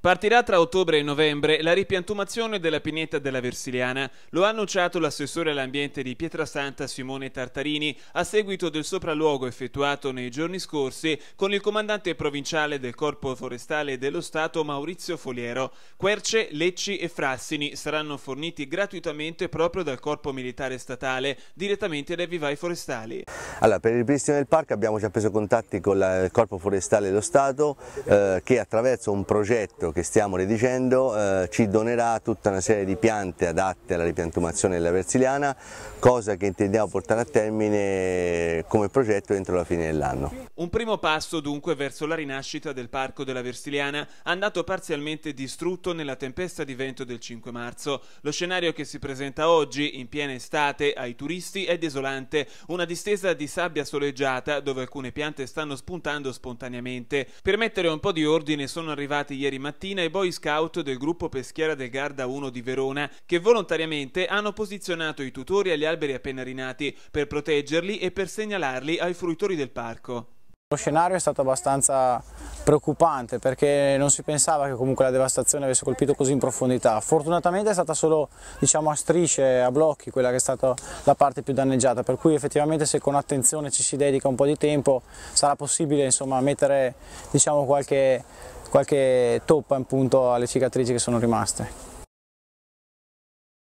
Partirà tra ottobre e novembre la ripiantumazione della pineta della Versiliana, lo ha annunciato l'assessore all'ambiente di Pietrasanta Simone Tartarini a seguito del sopralluogo effettuato nei giorni scorsi con il comandante provinciale del Corpo Forestale dello Stato Maurizio Foliero. Querce, Lecci e Frassini saranno forniti gratuitamente proprio dal Corpo Militare Statale direttamente dai vivai forestali. Allora, per il ripristino del parco abbiamo già preso contatti con il Corpo Forestale dello Stato eh, che attraverso un progetto territorio che stiamo ridicendo eh, ci donerà tutta una serie di piante adatte alla ripiantumazione della persiliana, cosa che intendiamo portare a termine come progetto entro la fine dell'anno. Un primo passo dunque verso la rinascita del Parco della Versiliana, andato parzialmente distrutto nella tempesta di vento del 5 marzo. Lo scenario che si presenta oggi, in piena estate, ai turisti è desolante, una distesa di sabbia soleggiata dove alcune piante stanno spuntando spontaneamente. Per mettere un po' di ordine sono arrivati ieri mattina mattina i Boy Scout del gruppo Peschiera del Garda 1 di Verona, che volontariamente hanno posizionato i tutori agli alberi appena rinati per proteggerli e per segnalarli ai fruitori del parco. Lo scenario è stato abbastanza preoccupante perché non si pensava che comunque la devastazione avesse colpito così in profondità. Fortunatamente è stata solo diciamo, a strisce, a blocchi quella che è stata la parte più danneggiata, per cui effettivamente se con attenzione ci si dedica un po' di tempo sarà possibile insomma, mettere diciamo, qualche qualche toppa appunto alle cicatrici che sono rimaste.